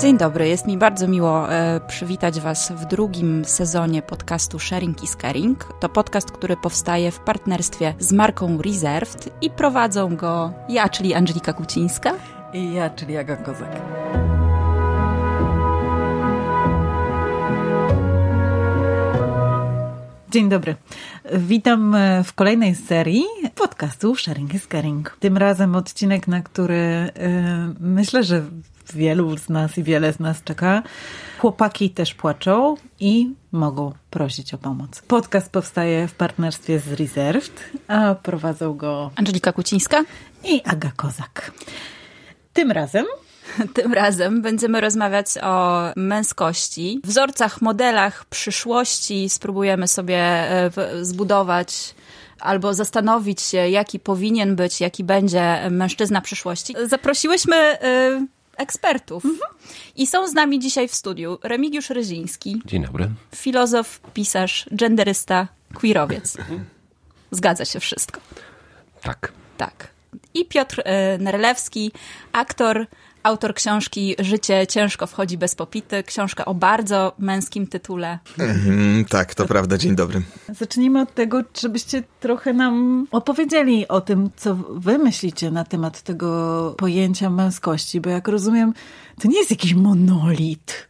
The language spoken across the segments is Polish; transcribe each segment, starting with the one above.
Dzień dobry, jest mi bardzo miło e, przywitać Was w drugim sezonie podcastu Sharing is Caring. To podcast, który powstaje w partnerstwie z marką Reserved i prowadzą go ja, czyli Angelika Kucińska. I ja, czyli Aga Kozak. Dzień dobry. Witam e, w kolejnej serii podcastu Sharing is Caring. Tym razem odcinek, na który e, myślę, że wielu z nas i wiele z nas czeka. Chłopaki też płaczą i mogą prosić o pomoc. Podcast powstaje w partnerstwie z Reserved, a prowadzą go Angelika Kucińska i Aga Kozak. Tym razem tym razem będziemy rozmawiać o męskości, wzorcach, modelach przyszłości. Spróbujemy sobie e, zbudować albo zastanowić się, jaki powinien być, jaki będzie mężczyzna przyszłości. Zaprosiłyśmy e, ekspertów. Mhm. I są z nami dzisiaj w studiu Remigiusz Ryziński. Dzień dobry. Filozof, pisarz, genderysta, queerowiec. Zgadza się wszystko. Tak. Tak. I Piotr e, Nerlewski, aktor, autor książki Życie ciężko wchodzi bez popity, książka o bardzo męskim tytule. Mm, tak, to prawda, dzień dobry. Zacznijmy od tego, żebyście trochę nam opowiedzieli o tym, co wy myślicie na temat tego pojęcia męskości, bo jak rozumiem, to nie jest jakiś monolit.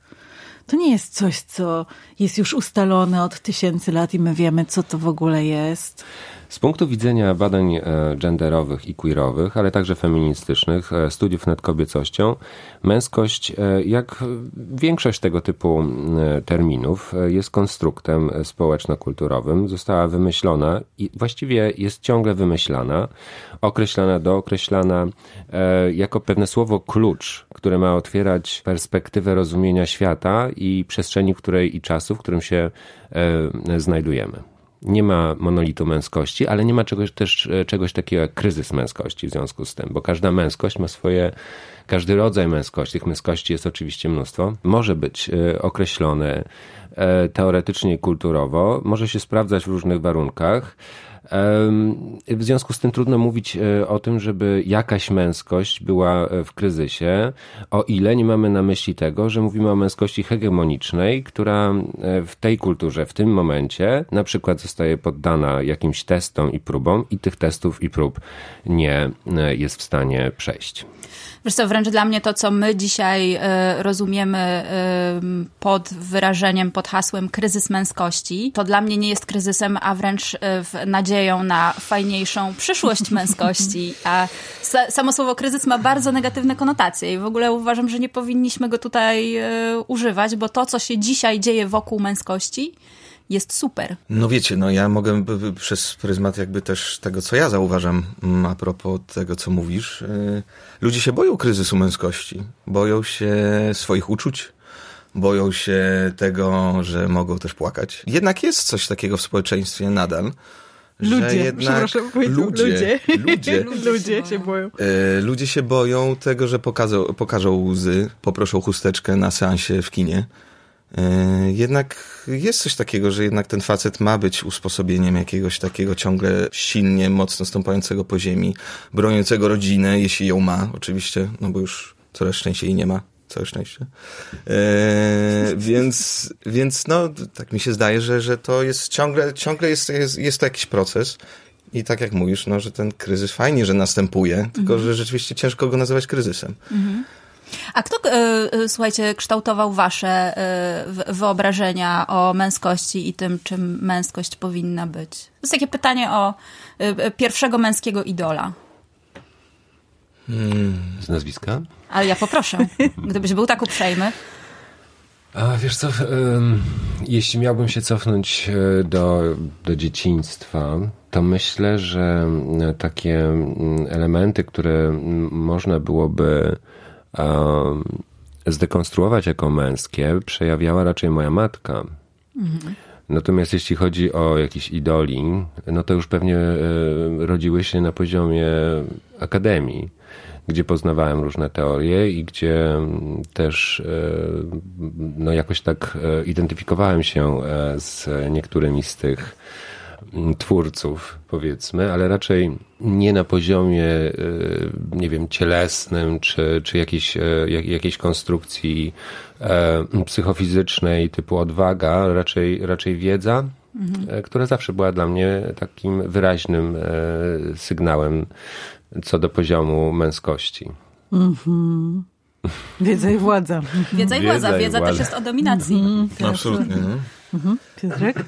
To nie jest coś, co jest już ustalone od tysięcy lat i my wiemy, co to w ogóle jest. Z punktu widzenia badań e, genderowych i queerowych, ale także feministycznych, e, studiów nad kobiecością, męskość, e, jak większość tego typu terminów, jest konstruktem społeczno-kulturowym. Została wymyślona i właściwie jest ciągle wymyślana, określana, dookreślana jako pewne słowo klucz, które ma otwierać perspektywę rozumienia świata i przestrzeni, w której i czasu, w którym się znajdujemy nie ma monolitu męskości, ale nie ma czegoś, też e, czegoś takiego jak kryzys męskości w związku z tym, bo każda męskość ma swoje, każdy rodzaj męskości, tych męskości jest oczywiście mnóstwo, może być e, określony e, teoretycznie i kulturowo, może się sprawdzać w różnych warunkach. W związku z tym trudno mówić e, o tym, żeby jakaś męskość była e, w kryzysie, o ile nie mamy na myśli tego, że mówimy o męskości hegemonicznej, która e, w tej kulturze, w tym momencie, na przykład zostaje poddana jakimś testom i próbom, i tych testów i prób nie jest w stanie przejść. Wiesz co, wręcz dla mnie to, co my dzisiaj rozumiemy pod wyrażeniem, pod hasłem kryzys męskości, to dla mnie nie jest kryzysem, a wręcz w nadziei nadzieją na fajniejszą przyszłość męskości, a samo słowo kryzys ma bardzo negatywne konotacje i w ogóle uważam, że nie powinniśmy go tutaj e, używać, bo to, co się dzisiaj dzieje wokół męskości, jest super. No wiecie, no ja mogę przez pryzmat jakby też tego, co ja zauważam mm, a propos tego, co mówisz. E, ludzie się boją kryzysu męskości, boją się swoich uczuć, boją się tego, że mogą też płakać. Jednak jest coś takiego w społeczeństwie nadal, Ludzie, że jednak ludzie, ludzie, ludzie, ludzie, się boją. E, ludzie się boją tego, że pokazą, pokażą łzy, poproszą chusteczkę na seansie w kinie. E, jednak jest coś takiego, że jednak ten facet ma być usposobieniem jakiegoś takiego ciągle silnie, mocno stąpającego po ziemi, broniącego rodzinę, jeśli ją ma, oczywiście, no bo już coraz częściej jej nie ma całe szczęście. E, więc, więc no, tak mi się zdaje, że, że to jest ciągle, ciągle jest, jest, jest to jakiś proces. I tak jak mówisz, no, że ten kryzys fajnie, że następuje, mhm. tylko że rzeczywiście ciężko go nazywać kryzysem. Mhm. A kto, e, e, słuchajcie, kształtował wasze e, wyobrażenia o męskości i tym, czym męskość powinna być? To jest takie pytanie o pierwszego męskiego idola. Hmm. z nazwiska. Ale ja poproszę, gdybyś był tak uprzejmy. A wiesz co, jeśli miałbym się cofnąć e, do, do dzieciństwa, to myślę, że e, takie mm, elementy, które mm, można byłoby zdekonstruować jako męskie, przejawiała raczej moja matka. Mhm. Natomiast jeśli chodzi o jakieś idoli, no to już pewnie e, rodziły się na poziomie akademii gdzie poznawałem różne teorie i gdzie mm, też e, no, jakoś tak e, identyfikowałem się e, z niektórymi z tych mm, twórców, powiedzmy, ale raczej nie na poziomie, nie wiem, cielesnym czy, czy jakiejś, jakiejś konstrukcji psychofizycznej typu odwaga, raczej, raczej wiedza, mhm. która zawsze była dla mnie takim wyraźnym sygnałem co do poziomu męskości. Mhm. Wiedza i władza. Wiedza i władza. Wiedza, wiedza też jest o dominacji. Mhm. Mhm. Tak. Absolutnie. Mhm. Piotrek? E,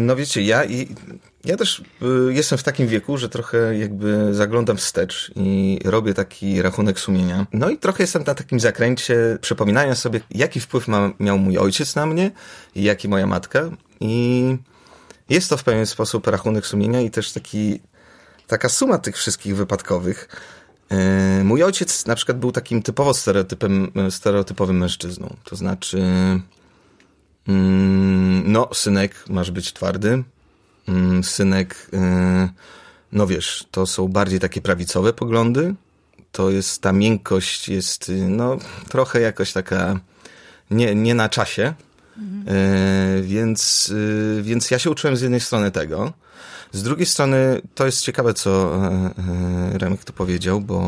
no wiecie, ja, i, ja też e, jestem w takim wieku, że trochę jakby zaglądam wstecz i robię taki rachunek sumienia. No i trochę jestem na takim zakręcie przypominania sobie, jaki wpływ ma, miał mój ojciec na mnie i jaki moja matka. I jest to w pewien sposób rachunek sumienia i też taki taka suma tych wszystkich wypadkowych. E, mój ojciec na przykład był takim typowo stereotypem, e, stereotypowym mężczyzną. To znaczy, mm, no, synek, masz być twardy. Mm, synek, e, no wiesz, to są bardziej takie prawicowe poglądy. To jest ta miękkość, jest y, no, trochę jakoś taka nie, nie na czasie. Mhm. Więc, y, więc ja się uczyłem z jednej strony tego. Z drugiej strony to jest ciekawe, co e, e, Remek tu powiedział, bo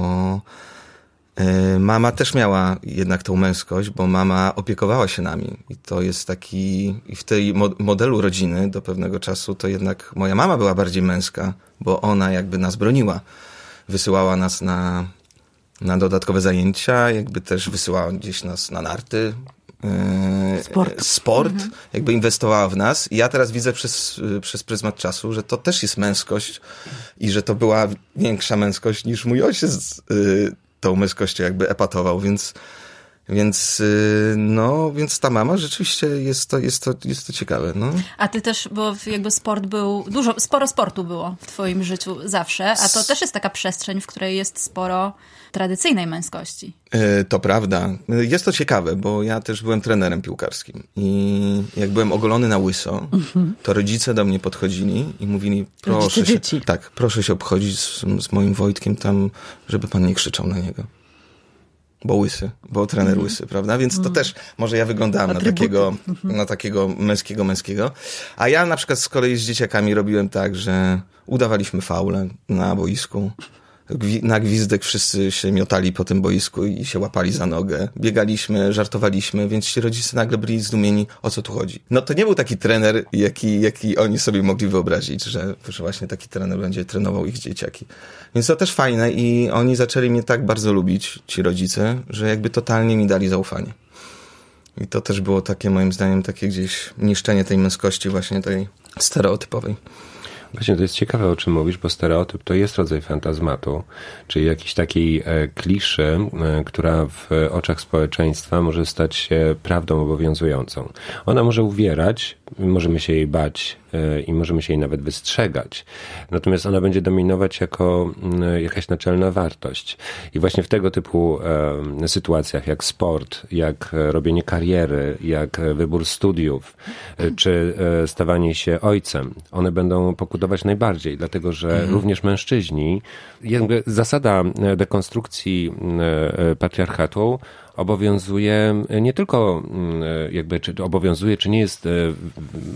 e, mama też miała jednak tą męskość, bo mama opiekowała się nami. I to jest taki, i w tej modelu rodziny do pewnego czasu to jednak moja mama była bardziej męska, bo ona jakby nas broniła. Wysyłała nas na, na dodatkowe zajęcia, jakby też wysyłała gdzieś nas na narty, E, sport, sport mhm. jakby inwestowała w nas. I ja teraz widzę przez, przez pryzmat czasu, że to też jest męskość i że to była większa męskość niż mój ojciec e, tą męskością jakby epatował, więc więc, e, no, więc ta mama rzeczywiście jest to, jest to, jest to ciekawe. No. A ty też, bo jakby sport był, dużo, sporo sportu było w twoim życiu zawsze, a to też jest taka przestrzeń, w której jest sporo tradycyjnej męskości. E, to prawda. Jest to ciekawe, bo ja też byłem trenerem piłkarskim i jak byłem ogolony na łyso, to rodzice do mnie podchodzili i mówili, proszę rodzice, się, dzieci. tak, proszę się obchodzić z, z moim Wojtkiem tam, żeby pan nie krzyczał na niego bo łysy, bo trener mhm. łysy, prawda? Więc to mhm. też może ja wyglądałem na takiego, mhm. na takiego męskiego, męskiego. A ja na przykład z kolei z dzieciakami robiłem tak, że udawaliśmy faule na boisku na gwizdek wszyscy się miotali po tym boisku i się łapali za nogę. Biegaliśmy, żartowaliśmy, więc ci rodzice nagle byli zdumieni, o co tu chodzi. No to nie był taki trener, jaki, jaki oni sobie mogli wyobrazić, że, że właśnie taki trener będzie trenował ich dzieciaki. Więc to też fajne i oni zaczęli mnie tak bardzo lubić, ci rodzice, że jakby totalnie mi dali zaufanie. I to też było takie, moim zdaniem, takie gdzieś niszczenie tej męskości właśnie tej stereotypowej. Właśnie to jest ciekawe, o czym mówisz, bo stereotyp to jest rodzaj fantazmatu, czyli jakiejś takiej kliszy, e, która w oczach społeczeństwa może stać się prawdą obowiązującą. Ona może uwierać, możemy się jej bać e, i możemy się jej nawet wystrzegać. Natomiast ona będzie dominować jako mm, e, jakaś naczelna wartość. I właśnie w tego typu sytuacjach, jak sport, jak e, robienie kariery, jak wybór studiów, czy stawanie się ojcem, one będą pokutować najbardziej, dlatego że mhm. również mężczyźni, jakby zasada dekonstrukcji mm, patriarchatu, obowiązuje e, nie tylko mm, e, jakby, czy obowiązuje, czy nie jest e,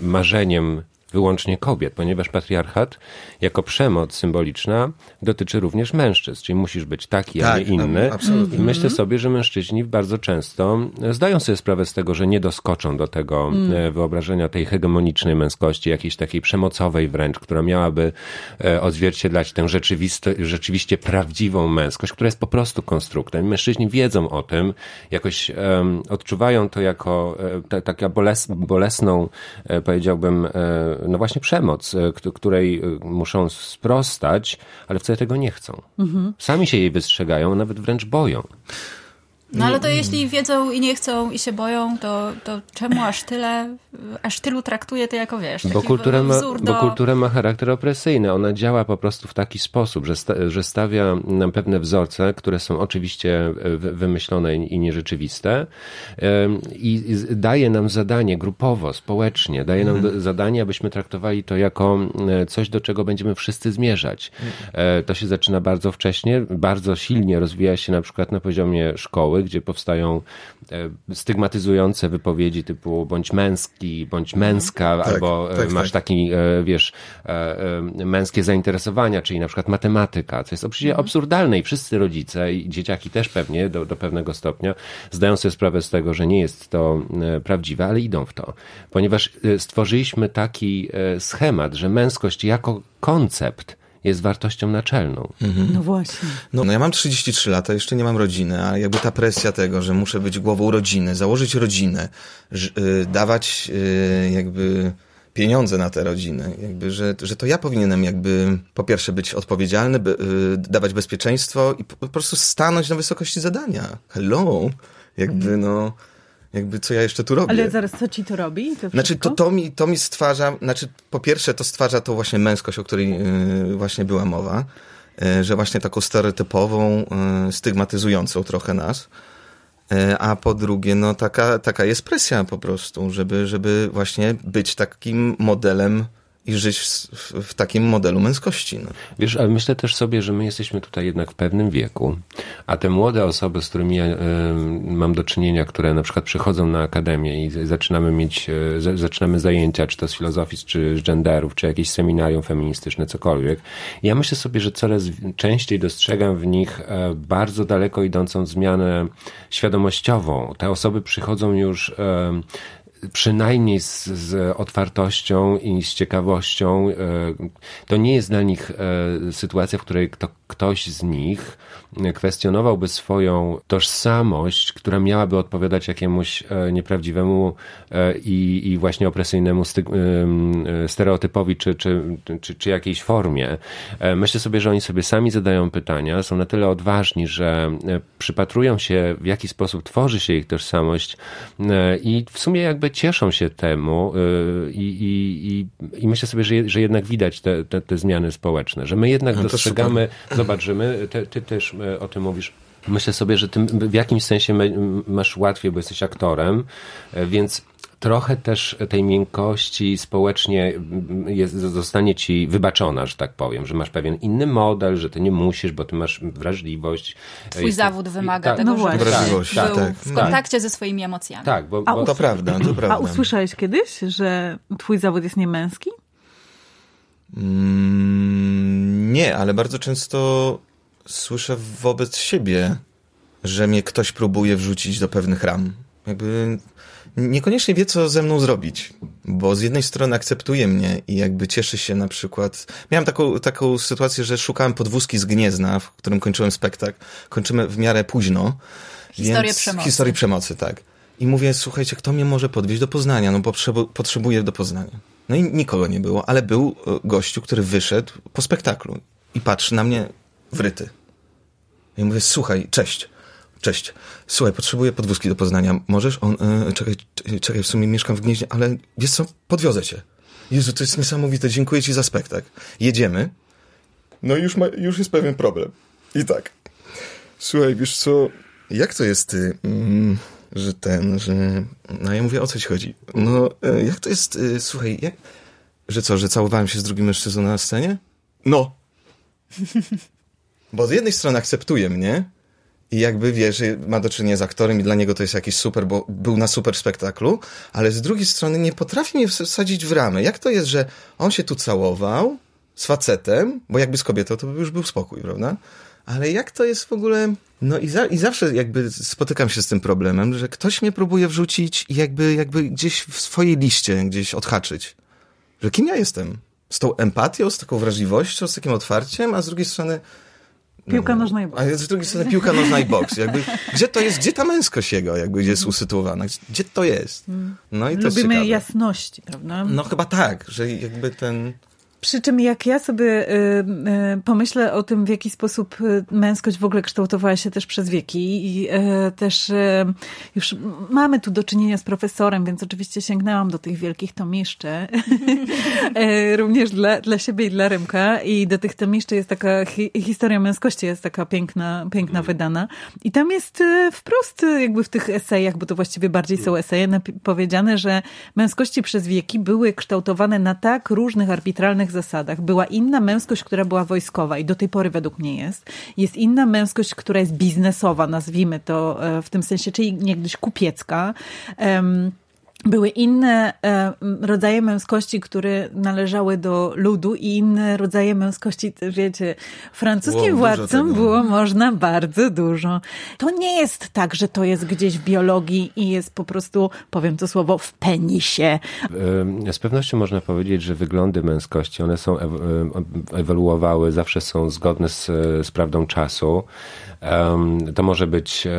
marzeniem wyłącznie kobiet, ponieważ patriarchat jako przemoc symboliczna dotyczy również mężczyzn, czyli musisz być taki, tak, a nie tak, inny. I myślę mhm. sobie, że mężczyźni bardzo często zdają sobie sprawę z tego, że nie doskoczą do tego e, mm. wyobrażenia tej hegemonicznej męskości, jakiejś takiej przemocowej wręcz, która miałaby e, odzwierciedlać tę rzeczywiście prawdziwą męskość, która jest po prostu konstruktem. Mężczyźni wiedzą o tym, jakoś um, odczuwają to jako e, taką bolesną, powiedziałbym, no właśnie przemoc, e, której e, muszą sprostać, ale wcale tego nie chcą. Mhm. Sami się jej wystrzegają, nawet wręcz boją. No ale to jeśli wiedzą i nie chcą i się boją, to, to czemu aż tyle, aż tylu traktuje to jako, wiesz, bo kultura, ma, do... bo kultura ma charakter opresyjny. Ona działa po prostu w taki sposób, że, sta, że stawia nam pewne wzorce, które są oczywiście e, wymyślone i nierzeczywiste i daje nam zadanie grupowo, społecznie, daje nam mhm. zadanie, abyśmy traktowali to jako e, coś, do czego będziemy wszyscy zmierzać. Mhm. E, to się zaczyna bardzo wcześnie, bardzo silnie rozwija się na przykład na poziomie szkoły, gdzie powstają e, stygmatyzujące wypowiedzi typu bądź męski, bądź męska, tak, albo e, tak, tak, masz tak. taki, e, wiesz, męskie zainteresowania, czyli na przykład matematyka, co jest oczywiście mhm. absurdalne i wszyscy rodzice i dzieciaki też pewnie do, do pewnego stopnia zdają sobie sprawę z tego, że nie jest to prawdziwe, ale idą w to, ponieważ stworzyliśmy taki schemat, że męskość jako koncept jest wartością naczelną. Mhm. No właśnie. No, no, ja mam 33 lata, jeszcze nie mam rodziny, a jakby ta presja tego, że muszę być głową rodziny, założyć rodzinę, y, dawać y, jakby pieniądze na te rodziny, jakby, że, że to ja powinienem jakby po pierwsze być odpowiedzialny, by, y, dawać bezpieczeństwo i po, po, prostu stanąć na wysokości zadania. Hello! Jakby mhm. no jakby co ja jeszcze tu robię. Ale zaraz, co ci to robi? To znaczy, to, to, mi, to mi stwarza, znaczy po pierwsze to stwarza tą właśnie męskość, o której yy, właśnie była mowa, yy, że właśnie taką stereotypową, yy, stygmatyzującą trochę nas, a po drugie, no taka, taka jest presja po prostu, żeby, żeby właśnie być takim modelem i żyć w, w, takim modelu męskości. No. Wiesz, ale myślę też sobie, że my jesteśmy tutaj jednak w pewnym wieku, a te młode osoby, z którymi ja, y, mam do czynienia, które na przykład przychodzą na akademię i zaczynamy mieć, y, zaczynamy zajęcia, czy to z filozofii, czy z genderów, czy jakieś seminarium feministyczne, cokolwiek, ja myślę sobie, że coraz częściej dostrzegam w nich e, bardzo daleko idącą zmianę świadomościową. Te osoby przychodzą już y, przynajmniej z, z, otwartością i z ciekawością. E, to nie jest dla nich e, sytuacja, w której to ktoś z nich kwestionowałby swoją tożsamość, która miałaby odpowiadać jakiemuś e, nieprawdziwemu e, i, i właśnie opresyjnemu e, stereotypowi czy, czy, czy, czy jakiejś formie. Myślę sobie, że oni sobie sami zadają pytania, są na tyle odważni, że przypatrują się, w jaki sposób tworzy się ich tożsamość i w sumie jakby cieszą się temu i, i, i, i myślę sobie, że, że jednak widać te, te, te zmiany społeczne, że my jednak no dostrzegamy, zobacz, że my, ty też E, o tym mówisz. Myślę sobie, że ty w jakimś sensie masz łatwiej, bo jesteś aktorem, e, więc trochę też tej miękkości społecznie mm, jest, zostanie ci wybaczona, że tak powiem, że masz pewien inny model, że ty nie musisz, bo ty masz wrażliwość. E, twój jest, zawód wymaga ta, tego, no właśnie. wrażliwość, tak, tak, w tak. kontakcie tak. ze swoimi emocjami. Tak, bo, bo... to, prawda, to prawda. A usłyszałeś kiedyś, że twój zawód jest niemęski? Mm, nie, ale bardzo często słyszę wobec siebie, że mnie ktoś próbuje wrzucić do pewnych ram. Jakby niekoniecznie wie, co ze mną zrobić, bo z jednej strony akceptuje mnie i jakby cieszy się na przykład. Miałem taką, taką sytuację, że szukałem podwózki z gniezna, w którym kończyłem spektakl. Kończymy w miarę późno. Historię przemocy. przemocy, tak. I mówię, słuchajcie, kto mnie może podwieźć do Poznania? No potrzebu potrzebuję do Poznania. No i nikogo nie było, ale był e, gościu, który wyszedł po spektaklu i patrzy na mnie wryty. I mówię, słuchaj, cześć. Cześć. Słuchaj, potrzebuję podwózki do Poznania. Możesz? On, e, czekaj, czekaj, w sumie mieszkam w Gnieźnie, ale wiesz co, podwiozę cię. Jezu, to jest niesamowite, dziękuję ci za spektakl. Jedziemy. No i już, ma, już jest pewien problem. I tak. Słuchaj, wiesz co, jak to jest, ty, mm, że ten, że... No ja mówię, o co ci chodzi? No, e, jak to jest, y, słuchaj, jak... że co, że całowałem się z drugim mężczyzną na scenie? No. Bo z jednej strony akceptuje mnie i jakby wie, że ma do czynienia z aktorem i dla niego to jest jakiś super, bo był na super spektaklu, ale z drugiej strony nie potrafi mnie wsadzić w ramy. Jak to jest, że on się tu całował z facetem, bo jakby z kobietą to by już był spokój, prawda? Ale jak to jest w ogóle. No i, za, i zawsze jakby spotykam się z tym problemem, że ktoś mnie próbuje wrzucić i jakby, jakby gdzieś w swojej liście gdzieś odhaczyć. Że kim ja jestem? Z tą empatią, z taką wrażliwością, z takim otwarciem, a z drugiej strony Piłka nożna i boks. A z drugiej strony piłka nożna i boks. Jakby, gdzie to jest, gdzie ta męskość jego jakby jest usytuowana? Gdzie to jest? No i Lubimy to jest jasności, prawda? No chyba tak, że jakby ten... Przy czym jak ja sobie y, y, pomyślę o tym, w jaki sposób y, męskość w ogóle kształtowała się też przez wieki i też już mamy tu do czynienia z profesorem, więc oczywiście sięgnęłam do tych wielkich tomiszczy, również dla, dla siebie i dla Rymka i do tych tomiszczy jest taka, historia męskości jest taka piękna, piękna mhm. wydana i tam jest wprost jakby w tych esejach, bo to właściwie bardziej są mhm. eseje, powiedziane, że męskości przez wieki były kształtowane na tak różnych arbitralnych zasadach. Była inna męskość, która była wojskowa i do tej pory według mnie jest. Jest inna męskość, która jest biznesowa, nazwijmy to e, w tym sensie, czyli niegdyś kupiecka. Um, były inne e, rodzaje męskości, które należały do ludu i inne rodzaje męskości, wiecie, francuskim wow, władcom było można bardzo dużo. To nie jest tak, że to jest gdzieś w biologii i jest po prostu, powiem to słowo, w penisie. Z pewnością można powiedzieć, że wyglądy męskości, one są ewoluowały, zawsze są zgodne z, e, z prawdą czasu. To może być, e,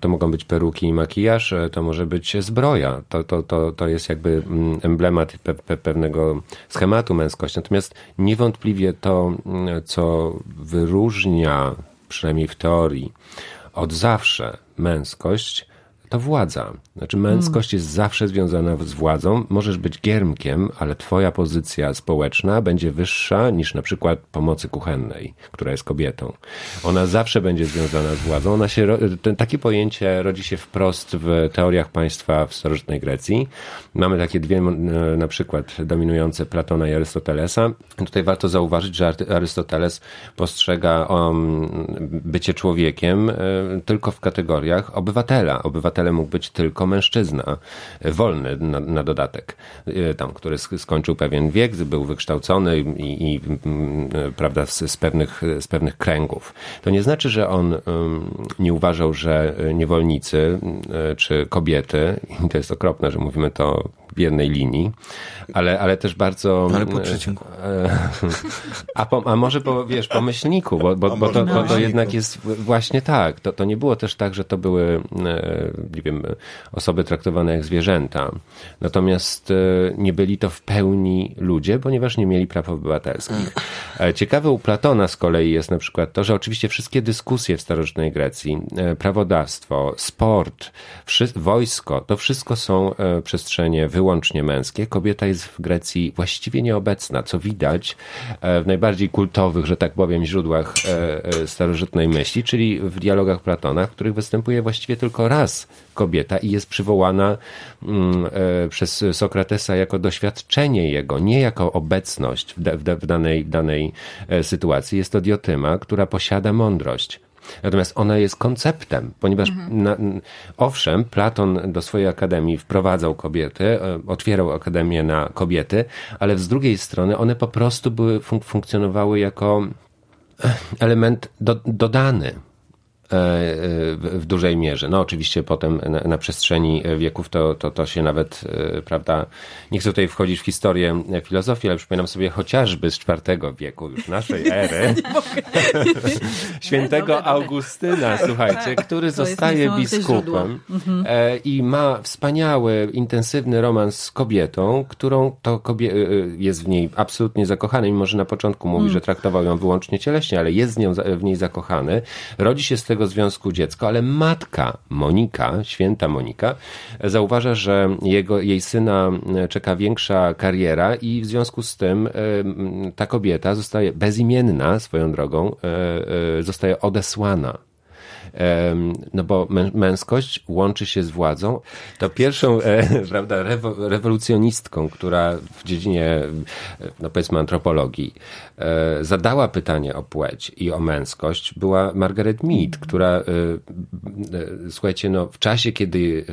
to mogą być peruki i makijaż, e, to może być zbroja. To, to, to, to jest jakby mm, emblemat pe, pe, pewnego schematu męskości. Natomiast niewątpliwie to, mm, co wyróżnia, przynajmniej w teorii, od zawsze męskość, to władza. Znaczy męskość mm. jest zawsze związana z władzą. Możesz być giermkiem, ale twoja pozycja społeczna będzie wyższa niż na przykład pomocy kuchennej, która jest kobietą. Ona zawsze będzie związana z władzą. Ona się, ten, takie pojęcie rodzi się wprost w teoriach państwa w starożytnej Grecji. Mamy takie dwie e, na przykład dominujące Platona i Arystotelesa. Tutaj warto zauważyć, że Arystoteles postrzega um, bycie człowiekiem e, tylko w kategoriach obywatela. Obywatele mógł być tylko mężczyzna, e, wolny na, na dodatek, e, tam, który skończył pewien wiek, był wykształcony i, i e, prawda, z, z, pewnych, z pewnych kręgów. To nie znaczy, że on nie uważał, że niewolnicy czy kobiety, i to jest okropne, że mówimy to jednej linii, ale, ale też bardzo... No, ale po e, przecinku. A, po, a może po, wiesz, po myślniku, bo, bo, bo, to, bo to jednak jest właśnie tak. To, to nie było też tak, że to były, e, nie wiem, osoby traktowane jak zwierzęta. Natomiast e, nie byli to w pełni ludzie, ponieważ nie mieli praw obywatelskich. Ciekawe u Platona z kolei jest na przykład to, że oczywiście wszystkie dyskusje w starożytnej Grecji, prawodawstwo, sport, wojsko, to wszystko są przestrzenie wyłącznie męskie. Kobieta jest w Grecji właściwie nieobecna, co widać e, w najbardziej kultowych, że tak powiem, źródłach e, e, starożytnej myśli, czyli w dialogach Platona, w których występuje właściwie tylko raz kobieta i jest przywołana mm, przez Sokratesa jako doświadczenie jego, nie jako obecność w, danej, danej sytuacji. Jest to diotyma, która posiada mądrość. Natomiast ona jest konceptem, ponieważ mhm. na, owszem, Platon do swojej akademii wprowadzał kobiety, e, otwierał akademię na kobiety, ale z drugiej strony one po prostu były, funkcjonowały jako e, element do, dodany E, w dużej mierze. No oczywiście potem na, na, przestrzeni wieków to, to, to się nawet, e, prawda, nie chcę tutaj wchodzić w historię filozofii, ale przypominam sobie chociażby z IV wieku już naszej ery świętego no, Augustyna, słuchajcie, tak, który zostaje biskupem mhm. e, i ma wspaniały, intensywny romans z kobietą, którą to kobie jest w niej absolutnie zakochany, mimo że na początku mówi, mm. że traktował ją wyłącznie cieleśnie, ale jest w, nią, w niej zakochany. Rodzi się z tego tego związku dziecko, ale matka Monika, święta Monika, zauważa, że jego, jej syna e, czeka większa kariera i w związku z tym e, ta kobieta zostaje bezimienna swoją drogą, e, zostaje odesłana no bo męskość łączy się z władzą. To pierwszą, e, prawda, rewolucjonistką, która w dziedzinie, e, no powiedzmy, antropologii e, zadała pytanie o płeć i o męskość, była Margaret Mead, mhm. która, słuchajcie, no w czasie, kiedy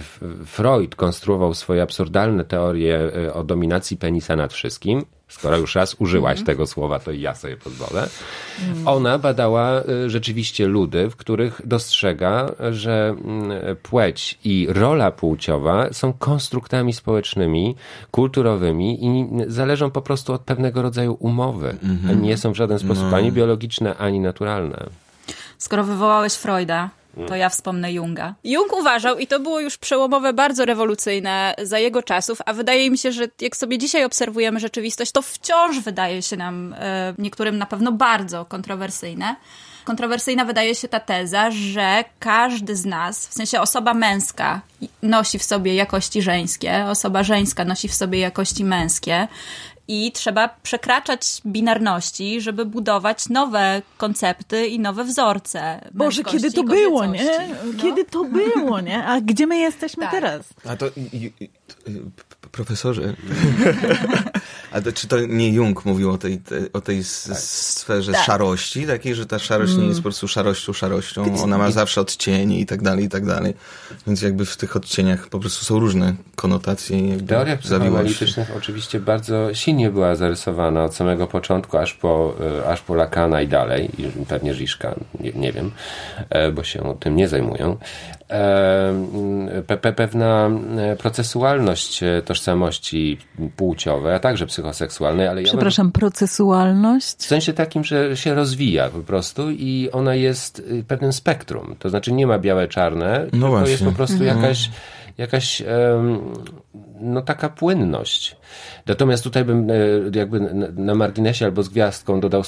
Freud konstruował swoje absurdalne teorie o dominacji penisa nad wszystkim, skoro już raz użyłaś mhm. tego słowa, to i ja sobie pozwolę. Ona badała y, rzeczywiście ludy, w których dostrzega, że mm, płeć i rola płciowa są konstruktami społecznymi, kulturowymi i zależą po prostu od pewnego rodzaju umowy. Mhm. Nie są w żaden sposób no. ani biologiczne, ani naturalne. Skoro wywołałeś Freuda, to ja wspomnę Junga. Jung uważał, i to było już przełomowe, bardzo rewolucyjne za jego czasów, a wydaje mi się, że jak sobie dzisiaj obserwujemy rzeczywistość, to wciąż wydaje się nam e, niektórym na pewno bardzo kontrowersyjne. Kontrowersyjna wydaje się ta teza, że każdy z nas, w sensie osoba męska nosi w sobie jakości żeńskie, osoba żeńska nosi w sobie jakości męskie i trzeba przekraczać binarności, żeby budować nowe koncepty i nowe wzorce. Boże, kiedy to było, nie? No. Kiedy to było, nie? A gdzie my jesteśmy tak. teraz? A to i, i, profesorze. Ale to, czy to nie Jung mówił o tej, te, o tej tak. sferze tak. szarości takiej, że ta szarość mm. nie jest mm. po prostu szarością, szarością, ona ma zawsze odcienie i tak dalej, i tak dalej. Więc jakby w tych odcieniach po prostu są różne konotacje. W teoriach psychoanalitycznych oczywiście bardzo silnie była zarysowana od samego początku aż po, e, aż po Lakana i dalej, i pewnie Ziszka, nie, nie wiem, e, bo się tym nie zajmują. E, mm, pe, pe, pewna procesualność tożsamości płciowej, a także psychoanalitycznej psychoseksualnej, ale ja Przepraszam, procesualność? W sensie takim, że się rozwija po prostu i ona jest y, pewnym spektrum. To znaczy nie ma białe-czarne, no tylko jest po prostu mhm. jakaś jakaś no taka płynność. Natomiast tutaj bym e, jakby na marginesie albo z gwiazdką dodał,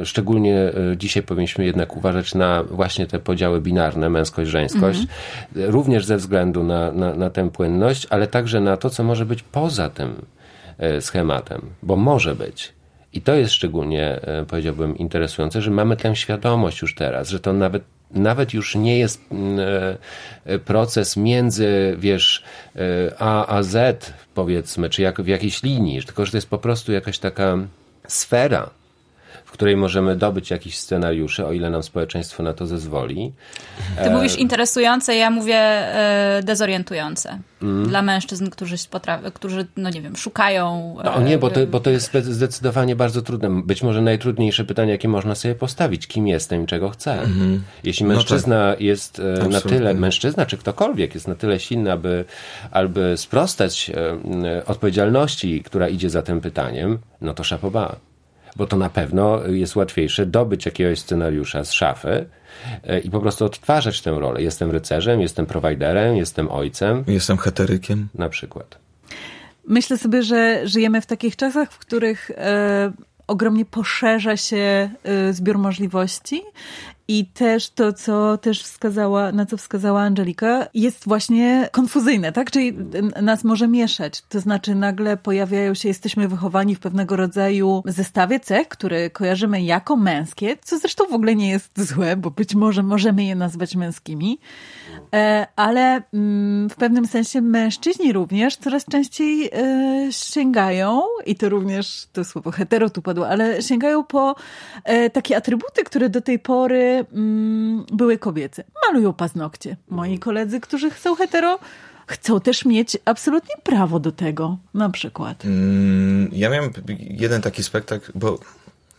e, szczególnie e, dzisiaj powinniśmy jednak uważać na właśnie te podziały binarne, męskość, żeńskość, mhm. również ze względu na, na, na tę płynność, ale także na to, co może być poza tym. E, schematem, bo może być. I to jest szczególnie, e, powiedziałbym, interesujące, że mamy tę świadomość już teraz, że to nawet nawet już nie jest mm, e, proces między, wiesz, A a Z, powiedzmy, czy jak, w jakiejś linii, tylko że to jest po prostu jakaś taka sfera, której możemy dobyć jakieś scenariusze, o ile nam społeczeństwo na to zezwoli. Ty mówisz interesujące, ja mówię e, dezorientujące. Mm. Dla mężczyzn, którzy, potrafi, którzy, no nie wiem, szukają. No, o nie, bo e, to, bo to jest zdecydowanie bardzo trudne. Być może najtrudniejsze pytanie, jakie można sobie postawić: kim jestem i czego chcę. Mm-hmm. Jeśli mężczyzna no jest e, na tyle, mężczyzna czy ktokolwiek jest na tyle silny, aby, albo sprostać odpowiedzialności, która idzie za tym pytaniem, no to szapoba bo to na pewno jest łatwiejsze dobyć jakiegoś scenariusza z szafy e, i po prostu odtwarzać tę rolę. Jestem rycerzem, jestem prowajderem, jestem ojcem. Jestem heterykiem. Na przykład. Myślę sobie, że żyjemy w takich czasach, w których. E, ogromnie poszerza się e, zbiór możliwości i też to, co też wskazała, na co wskazała Angelika, jest właśnie konfuzyjne, tak? Czyli nas może mieszać. To znaczy nagle pojawiają się, jesteśmy wychowani w pewnego rodzaju zestawie cech, które kojarzymy jako męskie, co zresztą w ogóle nie jest złe, bo być może możemy je nazwać męskimi. E, ale mm, w pewnym sensie mężczyźni również coraz częściej e, sięgają, i to również to słowo hetero tu padło, ale sięgają po e, takie atrybuty, które do tej pory mm, były kobiece. Malują paznokcie. Moi koledzy, którzy chcą hetero, chcą też mieć absolutnie prawo do tego, na przykład. Mm, ja miałem jeden taki spektakl, bo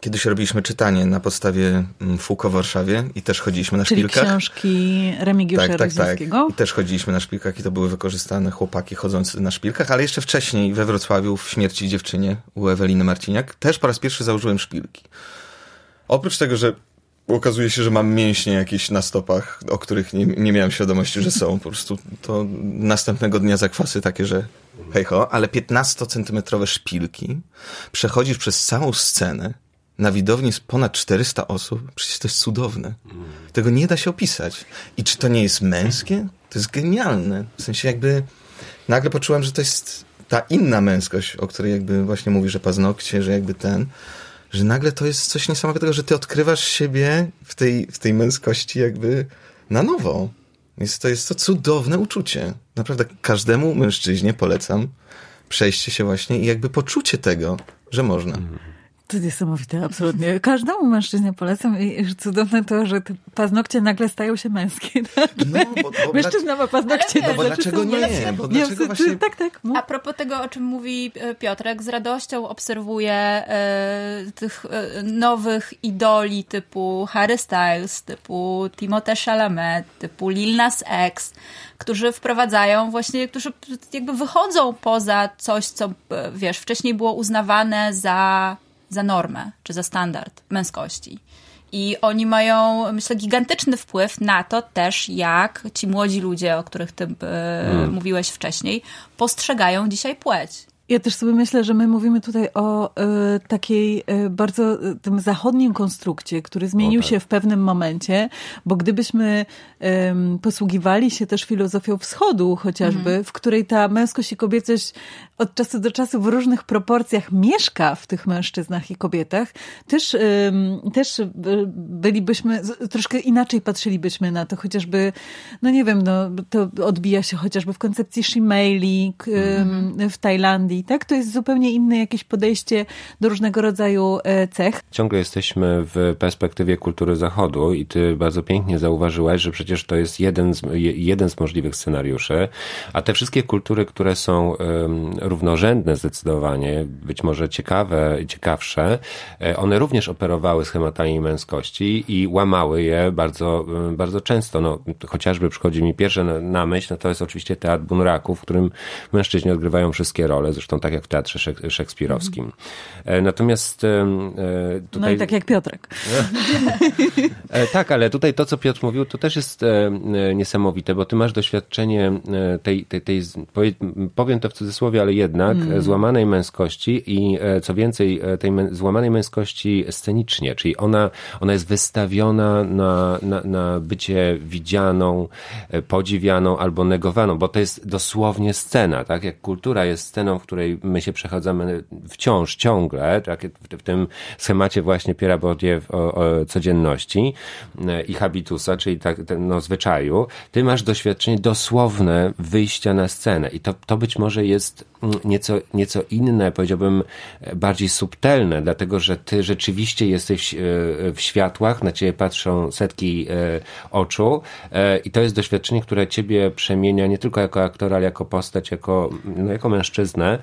Kiedyś robiliśmy czytanie na podstawie mm, FUKO w Warszawie i też chodziliśmy na Czyli szpilkach. książki Remigiusza tak, tak, tak. I też chodziliśmy na szpilkach i to były wykorzystane chłopaki chodzący na szpilkach, ale jeszcze wcześniej we Wrocławiu w Śmierci Dziewczynie u Eweliny Marciniak też po raz pierwszy założyłem szpilki. Oprócz tego, że okazuje się, że mam mięśnie jakieś na stopach, o których nie, nie miałem świadomości, że są. Po prostu to następnego dnia zakwasy takie, że hejho, ale 15-centymetrowe szpilki, przechodzisz przez całą scenę, na widowni jest ponad 400 osób, przecież to jest cudowne. Tego nie da się opisać. I czy to nie jest męskie? To jest genialne. W sensie jakby nagle poczułem, że to jest ta inna męskość, o której jakby właśnie mówi, że paznokcie, że jakby ten, że nagle to jest coś niesamowitego, że ty odkrywasz siebie w tej, w tej męskości jakby na nowo. Jest to, jest to cudowne uczucie. Naprawdę każdemu mężczyźnie polecam przejście się właśnie i jakby poczucie tego, że można. To niesamowite, absolutnie. Każdemu mężczyźnie polecam i cudowne to, że te paznokcie nagle stają się męskie. No, bo, bo tak. Mężczyzna ma paznokcie. Nie, no, bo dlaczego nie? Bo dlaczego nie, właśnie... Tak, tak. Mów. No. A propos tego, o czym mówi e, Piotrek, z radością obserwuję e, tych e, nowych idoli typu Harry Styles, typu Timothée Chalamet, typu Lil Nas X, którzy wprowadzają właśnie, którzy jakby wychodzą poza coś, co wiesz, wcześniej było uznawane za za normę czy za standard męskości. I oni mają, myślę, gigantyczny wpływ na to też, jak ci młodzi ludzie, o których ty e, hmm. mówiłeś wcześniej, postrzegają dzisiaj płeć. Ja też sobie myślę, że my mówimy tutaj o y, takiej y, bardzo y, tym zachodnim konstrukcie, który zmienił tak. się w pewnym momencie, bo gdybyśmy posługiwali się też filozofią wschodu chociażby, mm. w której ta męskość i kobiecość od czasu do czasu w różnych proporcjach mieszka w tych mężczyznach i kobietach, też, też bylibyśmy, troszkę inaczej patrzylibyśmy na to, chociażby, no nie wiem, no, to odbija się chociażby w koncepcji Shimaili mm -hmm. w Tajlandii, skali, tak? To jest zupełnie inne jakieś podejście do różnego rodzaju e, cech. Ciągle jesteśmy w perspektywie kultury zachodu i ty bardzo pięknie zauważyłaś, że przecież to jest jeden z, jeden z możliwych scenariuszy, a te wszystkie kultury, które są równorzędne zdecydowanie, być może ciekawe, ciekawsze, e, one również operowały schematami męskości i łamały je bardzo, bardzo często. No, chociażby przychodzi mi pierwsze na, na myśl, no to jest oczywiście teatr bunraku, w którym mężczyźni odgrywają wszystkie role, zresztą tak jak w teatrze szekspirowskim. E, natomiast e, e, tutaj... No i tak jak Piotrek. tak, ale tutaj to, co Piotr mówił, to też jest niesamowite, bo ty masz doświadczenie tej, tej, tej powiem to w cudzysłowie, ale jednak mm. złamanej męskości i co więcej, tej złamanej męskości scenicznie, czyli ona, ona jest wystawiona na, na, na bycie widzianą, podziwianą albo negowaną, bo to jest dosłownie scena, tak? Jak kultura jest sceną, w której której my się przechodzimy wciąż, ciągle, tak, w, w tym schemacie właśnie Piera Bourdieu codzienności e, i habitusa, czyli tak, no, zwyczaju, ty masz doświadczenie dosłowne wyjścia na scenę i to, to być może jest mm, nieco, nieco inne, powiedziałbym e, bardziej subtelne, dlatego że ty rzeczywiście jesteś e, w światłach, na ciebie patrzą setki oczu i to jest doświadczenie, które ciebie przemienia nie tylko jako aktora, ale jako postać, jako, no, jako mężczyznę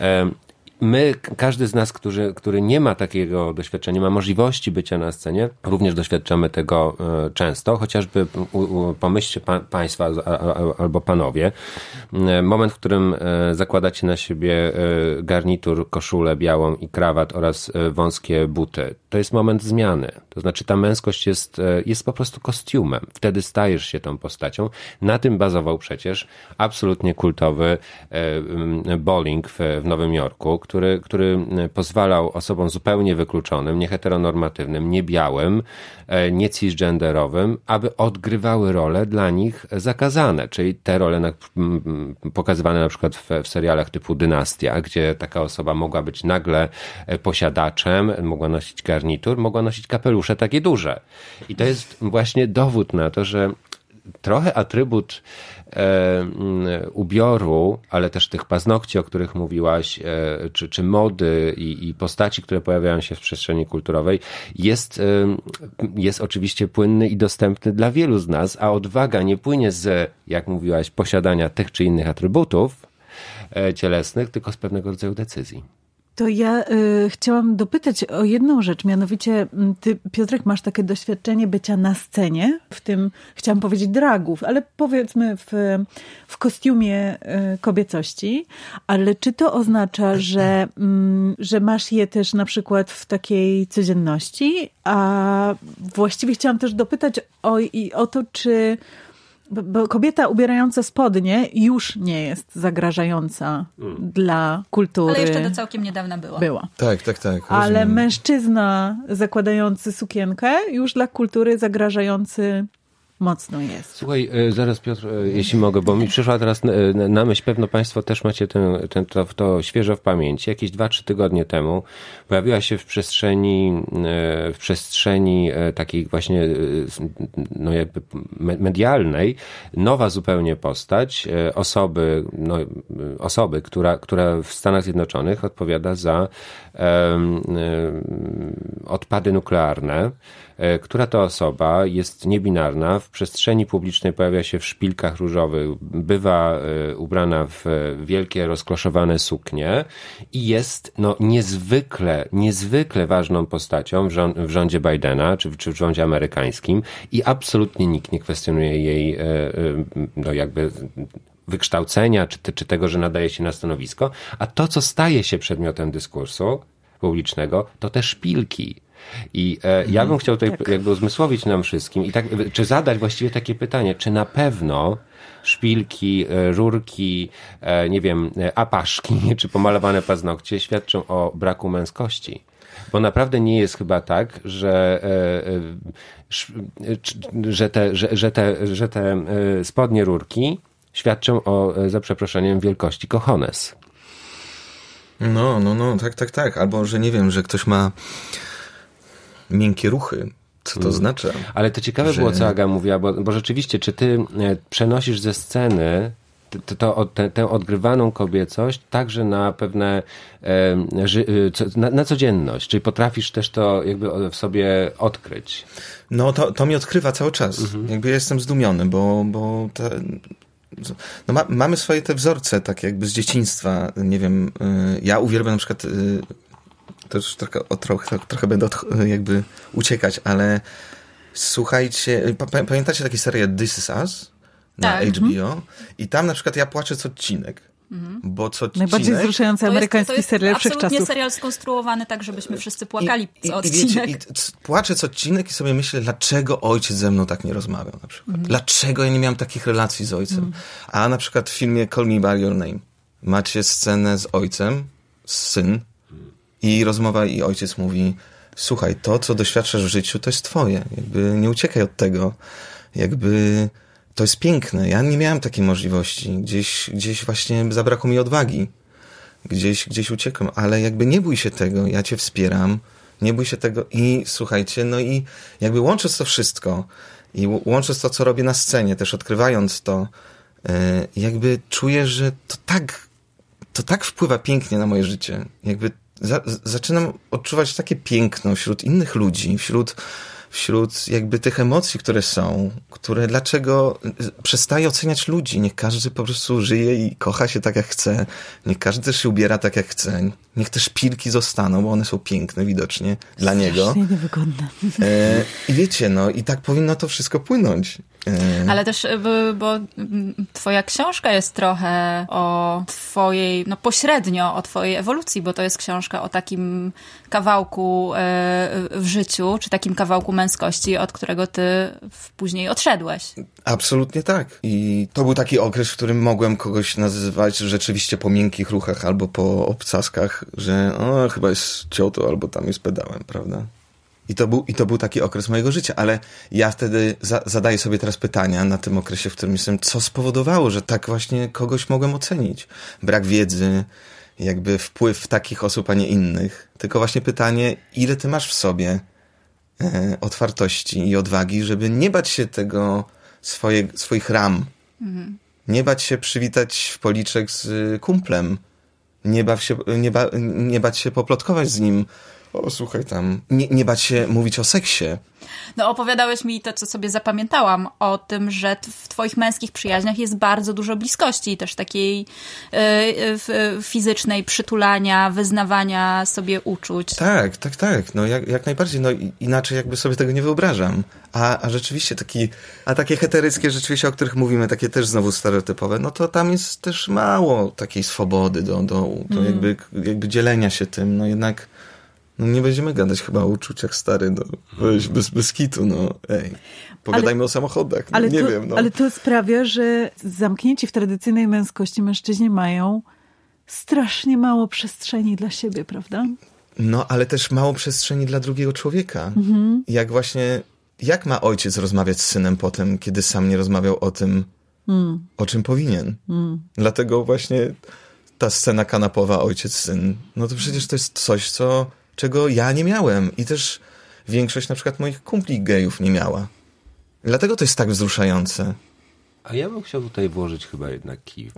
Um, my, każdy z nas, który, który nie ma takiego doświadczenia, ma możliwości bycia na scenie, również doświadczamy tego e, często, chociażby pomyślcie pa, Państwa albo Panowie, e, moment, w którym e, zakładacie na siebie garnitur, koszulę białą i krawat oraz wąskie buty. To jest moment zmiany, to znaczy ta męskość jest, jest po prostu kostiumem, wtedy stajesz się tą postacią. Na tym bazował przecież absolutnie kultowy bowling w Nowym Jorku, który, który pozwalał osobom zupełnie wykluczonym, nieheteronormatywnym, niebiałym, e, nie cisgenderowym, aby odgrywały role dla nich zakazane, czyli te role na, pokazywane na przykład w, w serialach typu Dynastia, gdzie taka osoba mogła być nagle e, posiadaczem, mogła nosić garnitur, mogła nosić kapelusze takie duże. I to jest właśnie dowód na to, że trochę atrybut E, mm, ubioru, ale też tych paznokci, o których mówiłaś, e, czy, czy mody i, i postaci, które pojawiają się w przestrzeni kulturowej, jest, e, jest oczywiście płynny i dostępny dla wielu z nas, a odwaga nie płynie z, jak mówiłaś, posiadania tych czy innych atrybutów cielesnych, tylko z pewnego rodzaju decyzji. To ja y, chciałam dopytać o jedną rzecz, mianowicie mm, ty, Piotrek, masz takie doświadczenie bycia na scenie, w tym, chciałam powiedzieć dragów, ale powiedzmy w, w kostiumie y, kobiecości, ale czy to oznacza, że, y, że masz je też na przykład w takiej codzienności? A właściwie chciałam też dopytać o, i o to, czy bo kobieta ubierająca spodnie już nie jest zagrażająca mm. dla kultury. Ale jeszcze do całkiem niedawna była. Była. Tak, tak, tak. Rozumiem. Ale mężczyzna zakładający sukienkę już dla kultury zagrażający mocno jest. Słuchaj, e, zaraz Piotr, e, jeśli mogę, bo mi przyszła teraz e, na, myśl, pewno Państwo też macie ten, ten, to, to świeżo w pamięci. Jakieś 2-3 tygodnie temu pojawiła się w przestrzeni, w przestrzeni takiej właśnie no jakby medialnej nowa zupełnie postać osoby, no, osoby która, która w Stanach Zjednoczonych odpowiada za um, um, odpady nuklearne E, która to osoba jest niebinarna, w przestrzeni publicznej pojawia się w szpilkach różowych, bywa e, ubrana w e, wielkie, rozkloszowane suknie i jest no, niezwykle, niezwykle ważną postacią w, rząd, w rządzie Bidena czy, czy w rządzie amerykańskim i absolutnie nikt nie kwestionuje jej no, jakby wykształcenia, czy, czy tego, że nadaje się na stanowisko, a to, co staje się przedmiotem dyskursu publicznego, to te szpilki. I e, mhm. ja bym chciał tutaj tak. jakby uzmysłowić nam wszystkim i tak, czy zadać właściwie takie pytanie, czy na pewno szpilki, e, rurki, e, nie wiem, e, apaszki czy pomalowane paznokcie świadczą o braku męskości. Bo naprawdę nie jest chyba tak, że, że, te, że, że, te, że te spodnie rurki świadczą o, za przeproszeniem, wielkości kochones. No, no, no, tak, tak, tak. Albo, że nie wiem, że ktoś ma miękkie ruchy. Co to mm. znaczy? Ale to ciekawe że... było, co Aga mówiła, bo, bo rzeczywiście, czy ty e, przenosisz ze sceny to, to, tę, tę odgrywaną kobiecość także na pewne e, e, na, na, codzienność, czyli potrafisz też to jakby w sobie odkryć. No to, to mi odkrywa cały czas. Mhm. Jakby ja jestem zdumiony, bo, bo no ma, mamy swoje te wzorce, tak jakby z dzieciństwa, nie wiem, ja uwielbiam na przykład to już trochę, o, trochę, tak, trochę będę od, jakby uciekać, ale słuchajcie, pamiętacie takie serial This Is Us na tak. HBO? Mhm. I tam na przykład ja płaczę co odcinek. Mhm. Bo co odcinek... Najbardziej wzruszający amerykański serial jest, to jest serial Absolutnie serial skonstruowany tak, żebyśmy wszyscy płakali I, co odcinek. I, wiecie, i płaczę co odcinek i sobie myślę, dlaczego ojciec ze mną tak nie rozmawiał na przykład. Mhm. Dlaczego ja nie miałem takich relacji z ojcem. Mhm. A na przykład w filmie Call Me By Your Name macie scenę z ojcem, syn i rozmowa i ojciec mówi, słuchaj, to co doświadczasz w życiu, to jest twoje. Jakby nie uciekaj od tego. Jakby to jest piękne. Ja nie miałem takiej możliwości. Gdzieś, gdzieś właśnie zabrakło mi odwagi. Gdzieś, gdzieś uciekłem, ale jakby nie bój się tego, ja cię wspieram, nie bój się tego i słuchajcie, no i jakby łącząc to wszystko i łącząc to, co robię na scenie, też odkrywając to, e, jakby czuję, że to tak, to tak wpływa pięknie na moje życie. Jakby za, zaczynam odczuwać takie piękno wśród innych ludzi, wśród, wśród jakby tych emocji, które są, które dlaczego y, przestaje oceniać ludzi. Niech każdy po prostu żyje i kocha się tak jak chce. Niech każdy też się ubiera tak jak chce. Niech też pilki zostaną, bo one są piękne widocznie dla Strasznie niego. niewygodne. E, I wiecie, no i tak powinno to wszystko płynąć. E. Ale też, e, bo mm, twoja książka jest trochę o twojej, no pośrednio o twojej ewolucji, bo to jest książka o takim kawałku e, w życiu, czy takim kawałku męskości, od którego ty później odszedłeś. Absolutnie tak. I to był taki okres, w którym mogłem kogoś nazywać rzeczywiście po miękkich ruchach albo po obcaskach, że o, chyba jest ciotą albo tam jest pedałem, prawda? I to był, i to był taki okres mojego życia, ale ja wtedy za, zadaję sobie teraz pytania na tym okresie, w którym jestem, co spowodowało, że tak właśnie kogoś mogłem ocenić. Brak wiedzy, jakby wpływ takich osób, a nie innych. Tylko właśnie pytanie, ile ty masz w sobie e, otwartości i odwagi, żeby nie bać się tego swoje, swoich ram. Mhm. Nie bać się przywitać w policzek z e, kumplem. Nie, baw się, nie, ba, nie bać się poplotkować z nim o słuchaj tam, nie, nie bać się mówić o seksie. No opowiadałeś mi to, co sobie zapamiętałam, o tym, że w twoich męskich przyjaźniach jest bardzo dużo bliskości, też takiej y, y, fizycznej, przytulania, wyznawania sobie uczuć. Tak, tak, tak, no jak, jak najbardziej, no inaczej jakby sobie tego nie wyobrażam. A, a rzeczywiście taki, a takie heteryckie rzeczywiście, o których mówimy, takie też znowu stereotypowe, no to tam jest też mało takiej swobody do, do, do mm. jakby, jakby dzielenia się tym, no jednak no nie będziemy gadać chyba o uczuciach, stary, no. Weź bez, bez kitu, no. Ej, pogadajmy ale, o samochodach, no, ale nie to, wiem, no. Ale to sprawia, że zamknięci w tradycyjnej męskości mężczyźni mają strasznie mało przestrzeni dla siebie, prawda? No, ale też mało przestrzeni dla drugiego człowieka. Mhm. Jak właśnie, jak ma ojciec rozmawiać z synem potem, kiedy sam nie rozmawiał o tym, mm. o czym powinien? Mm. Dlatego właśnie ta scena kanapowa ojciec-syn, no to przecież to jest coś, co czego ja nie miałem i też większość na przykład moich kumpli gejów nie miała. Dlatego to jest tak wzruszające. A ja bym chciał tutaj włożyć chyba jednak kij.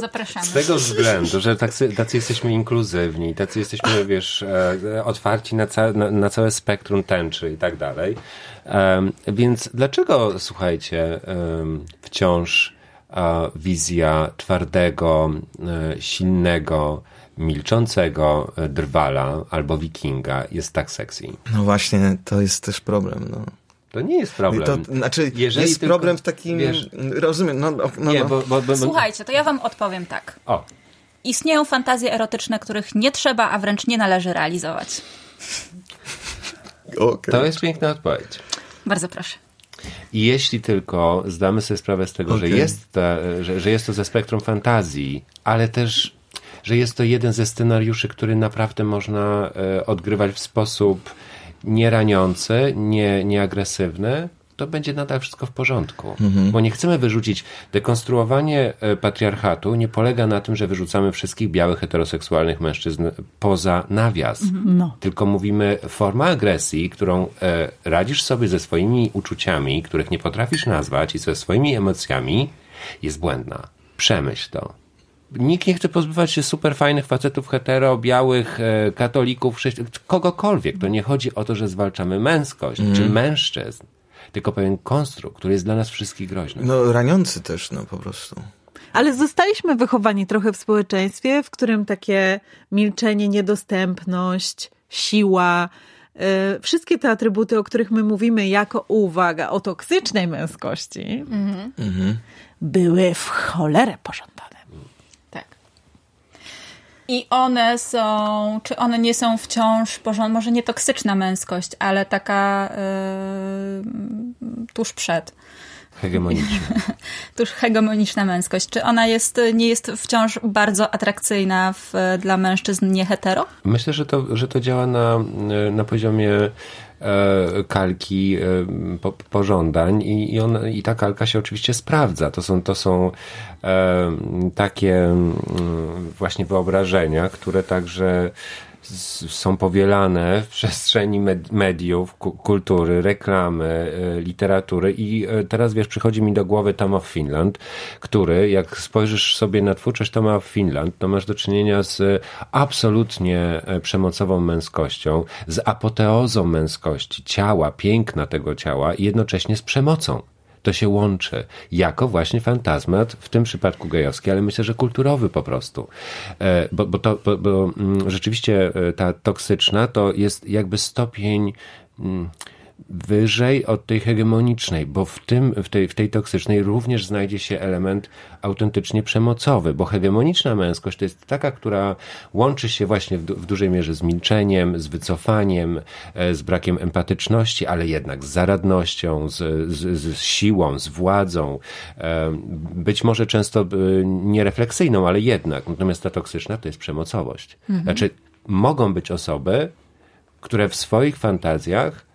Zapraszamy. Z tego względu, że tacy, tacy jesteśmy inkluzywni, tacy jesteśmy, wiesz, e, otwarci na, ca na, na, całe spektrum tęczy i tak dalej. więc dlaczego, słuchajcie, wciąż wizja twardego, e, silnego, milczącego drwala albo wikinga jest tak sexy. No właśnie, to jest też problem. No. To nie jest problem. To, znaczy, Jeżeli jest tylko, problem w takim... Wiesz, rozumiem, no, no, no nie, no. Bo, bo, bo, Słuchajcie, to ja wam odpowiem tak. O. Istnieją fantazje erotyczne, których nie trzeba, a wręcz nie należy realizować. Okay. To jest piękna odpowiedź. Bardzo proszę. I jeśli tylko zdamy sobie sprawę z tego, okay. że, jest ta, że, że jest to ze spektrum fantazji, ale też że jest to jeden ze scenariuszy, który naprawdę można e, odgrywać w sposób nieraniący, nie, nieagresywny, to będzie nadal wszystko w porządku. Mhm. Bo nie chcemy wyrzucić. Dekonstruowanie e, patriarchatu nie polega na tym, że wyrzucamy wszystkich białych, heteroseksualnych mężczyzn poza nawias. Mhm. No. Tylko mówimy, forma agresji, którą e, radzisz sobie ze swoimi uczuciami, których nie potrafisz nazwać i ze swoimi emocjami, jest błędna. Przemyśl to nikt nie chce pozbywać się super fajnych facetów hetero, białych, e, katolików, chrześcijan, kogokolwiek. To nie chodzi o to, że zwalczamy męskość mm. czy mężczyzn, tylko pewien konstrukt, który jest dla nas wszystkich groźny. No raniący też, no po prostu. Ale zostaliśmy wychowani trochę w społeczeństwie, w którym takie milczenie, niedostępność, siła, e, wszystkie te atrybuty, o których my mówimy jako uwaga o toksycznej męskości, mhm. Mhm. były w cholerę pożądane. I one są, czy one nie są wciąż, może nie toksyczna męskość, ale taka yy, tuż przed. Hegemoniczna. Tuż hegemoniczna męskość. Czy ona jest, nie jest wciąż bardzo atrakcyjna w, dla mężczyzn niehetero? Myślę, że to, że to działa na, na poziomie e, kalki e, po, pożądań i, i, on, i ta kalka się oczywiście sprawdza. To są, to są e, takie mm, właśnie wyobrażenia, które także są powielane w przestrzeni med mediów, kultury, reklamy, e, literatury i e, teraz wiesz, przychodzi mi do głowy Tama w Finland, który jak spojrzysz sobie na twórczość Toma w Finland, to masz do czynienia z absolutnie e, przemocową męskością, z apoteozą męskości, ciała, piękna tego ciała i jednocześnie z przemocą to się łączy jako właśnie fantazmat, w tym przypadku gejowski, ale myślę, że kulturowy po prostu. E, bo, bo, to, bo, bo mm, rzeczywiście e, ta toksyczna to jest jakby stopień mm, wyżej od tej hegemonicznej, bo w, tym, w, tej, w tej toksycznej również znajdzie się element autentycznie przemocowy, bo hegemoniczna męskość to jest taka, która łączy się właśnie w, w dużej mierze z milczeniem, z wycofaniem, e, z brakiem empatyczności, ale jednak z zaradnością, z, z, z siłą, z władzą, e, być może często e, nierefleksyjną, ale jednak. Natomiast ta toksyczna to jest przemocowość. Mhm. Znaczy, mogą być osoby, które w swoich fantazjach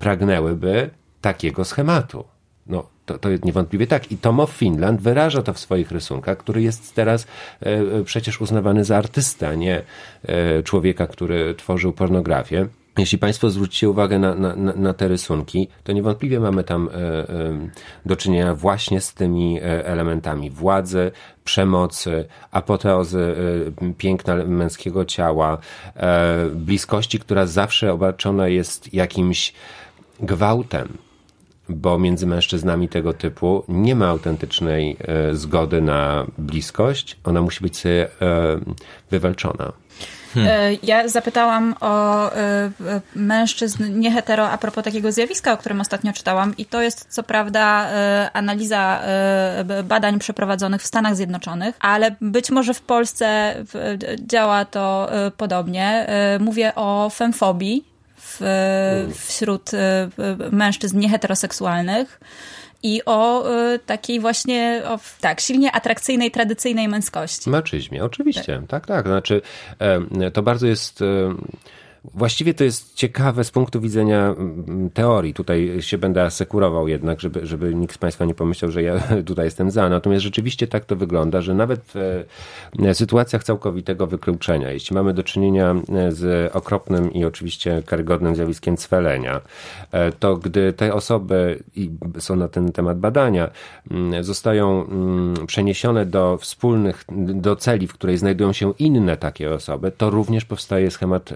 pragnęłyby takiego schematu. No, to, to niewątpliwie tak. I Tomo Finland wyraża to w swoich rysunkach, który jest teraz e, e przecież uznawany za artysta, nie e, człowieka, który tworzył pornografię. Jeśli Państwo zwrócicie uwagę na, na, na, te rysunki, to niewątpliwie mamy tam e, e, do czynienia właśnie z tymi e, elementami władzy, przemocy, apoteozy e, piękna męskiego ciała, e, bliskości, która zawsze obarczona jest jakimś gwałtem, bo między mężczyznami tego typu nie ma autentycznej e, zgody na bliskość, ona musi być sobie wywalczona. Hmm. E, ja zapytałam o e, mężczyzn niehetero a propos takiego zjawiska, o którym ostatnio czytałam, i to jest co prawda analiza badań przeprowadzonych w Stanach Zjednoczonych, ale być może w Polsce działa to podobnie. Mówię o femfobii, w, wśród e, e, mężczyzn nieheteroseksualnych i o e, takiej właśnie, o, tak, silnie atrakcyjnej, tradycyjnej męskości. Maczyzmie, oczywiście, tak, tak. tak. Znaczy, to bardzo jest. Właściwie to jest ciekawe z punktu widzenia mm, mm, teorii. Tutaj się będę asekurował jednak, żeby, żeby nikt z Państwa nie pomyślał, że ja tutaj jestem za. Natomiast rzeczywiście tak to wygląda, że nawet w e, sytuacjach całkowitego wykluczenia, jeśli mamy do czynienia e, z okropnym i oczywiście karygodnym zjawiskiem cwelenia, e, to gdy te osoby, i są na ten temat badania, mm, zostają przeniesione do wspólnych, do celi, w której znajdują się inne takie osoby, to również powstaje schemat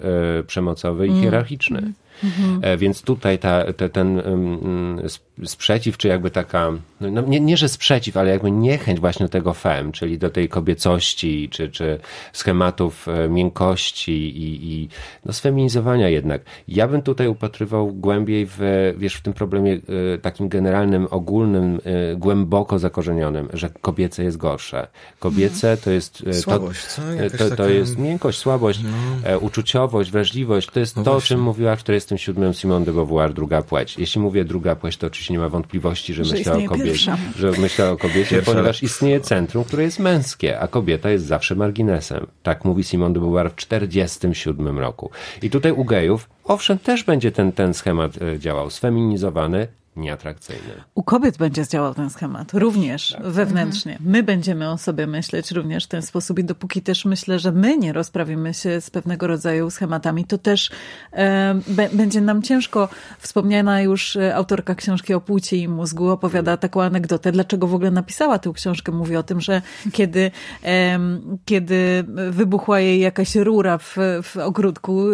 przemocowy i mm. hierarchiczny. Mhm. E, więc tutaj ta, te, ten mm, sprzeciw, czy jakby taka, no, no nie, nie że sprzeciw, ale jakby niechęć właśnie do tego fem, czyli do tej kobiecości, czy, czy schematów e, miękkości i, i no sfeminizowania jednak. Ja bym tutaj upatrywał głębiej w, wiesz, w tym problemie e, takim generalnym, ogólnym, głęboko zakorzenionym, że kobiece jest gorsze. Kobiece mhm. to jest... Słabość, to, co? to, to jest miękkość, słabość, no. uczuciowość, wrażliwość. To jest no to, właśnie. o czym mówiłaś, w 40 1947 Simone de Beauvoir, druga płeć. Jeśli mówię druga płeć, to oczywiście nie ma wątpliwości, że, że myślała o kobiecie, że myślała o kobiecie, pierwsza. ponieważ istnieje centrum, które jest męskie, a kobieta jest zawsze marginesem. Tak mówi Simone de Beauvoir w 1947 roku. I tutaj u gejów, owszem, też będzie ten, ten schemat e, działał, sfeminizowany, nieatrakcyjny. U kobiet będzie działał ten schemat również tak. wewnętrznie. Mhm. My będziemy o sobie myśleć również w ten sposób i dopóki też myślę, że my nie rozprawimy się z pewnego rodzaju schematami, to też e, będzie nam ciężko. Wspomniana już e, autorka książki o płci i mózgu opowiada mhm. taką anegdotę, dlaczego w ogóle napisała tę książkę. Mówi o tym, że kiedy, e, kiedy wybuchła jej jakaś rura w, w ogródku, e,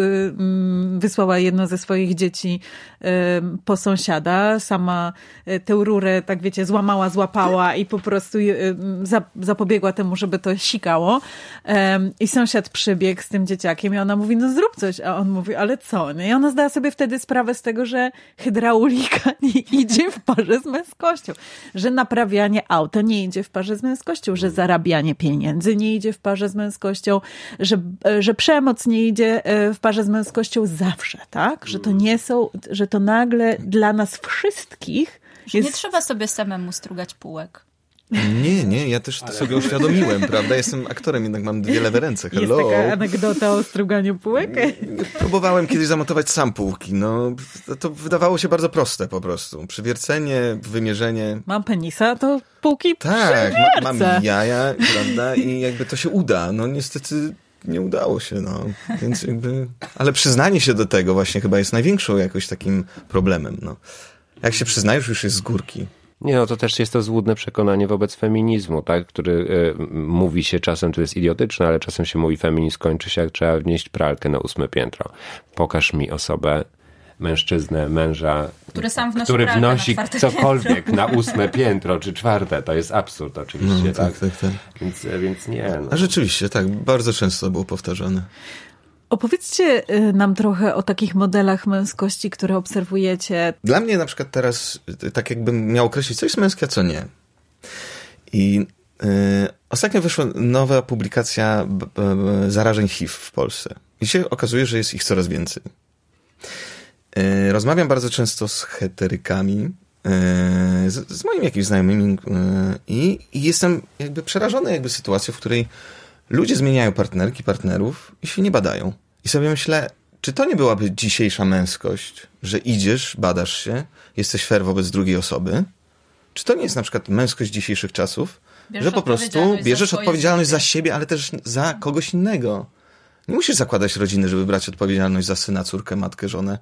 wysłała jedno ze swoich dzieci po sąsiada sama e, tę rurę, tak wiecie, złamała, złapała i po prostu e, zapobiegła temu, żeby to sikało. I sąsiad przybiegł z tym dzieciakiem i ona mówi, no zrób coś. A on mówi, ale co? Nie? I ona zdała sobie wtedy sprawę z tego, że hydraulika nie idzie w parze z męskością. Że naprawianie auto nie idzie w parze z męskością. Że zarabianie pieniędzy nie idzie w parze z męskością. Że, e, że przemoc nie idzie w parze z męskością zawsze, tak? Że to nie są, że to nagle dla nas wszystkich wszystkich. Jest... Nie trzeba sobie samemu strugać półek. Nie, nie, ja też to Ale... sobie uświadomiłem, prawda? Jestem aktorem, jednak mam dwie lewe ręce. Hello. Jest taka anegdota o struganiu półek? Próbowałem kiedyś zamontować sam półki. No, to wydawało się bardzo proste po prostu. Przywiercenie, wymierzenie. Mam penisa, to półki Tak, ma, mam jaja, prawda? I jakby to się uda. No niestety nie udało się, no. Więc jakby... Ale przyznanie się do tego właśnie chyba jest największą jakoś takim problemem, no. Jak się przyznajesz, już jest z górki. Nie, no to też jest to złudne przekonanie wobec feminizmu, tak? który y, mówi się czasem, to jest idiotyczne, ale czasem się mówi, feminizm kończy się, jak trzeba wnieść pralkę na ósme piętro. Pokaż mi osobę, mężczyznę, męża, który, sam wnosi, który wnosi na cokolwiek piętro. na ósme piętro czy czwarte. To jest absurd oczywiście. No, tak, tak, tak. tak. Więc, e, więc nie. No. A rzeczywiście, tak, bardzo często było powtarzane. Opowiedzcie y, nam trochę o takich modelach męskości, które obserwujecie. Dla mnie na przykład teraz, y, tak jakbym miał określić, co jest męskie, a co nie. I y, ostatnio wyszła nowa publikacja zarażeń HIV w Polsce. I się okazuje, że jest ich coraz więcej. rozmawiam bardzo często z heterykami, z, z moimi jakimiś znajomymi i, i, jestem jakby przerażony jakby sytuacją, w której Ludzie zmieniają partnerki, partnerów i się nie badają. I sobie myślę, czy to nie byłaby dzisiejsza męskość, że idziesz, badasz się, jesteś fair wobec drugiej osoby? Czy to nie jest na przykład męskość dzisiejszych czasów, bierzesz że po prostu bierzesz za odpowiedzialność za siebie, ale też za kogoś innego? Nie musisz zakładać rodziny, żeby brać odpowiedzialność za syna, córkę, matkę, żonę.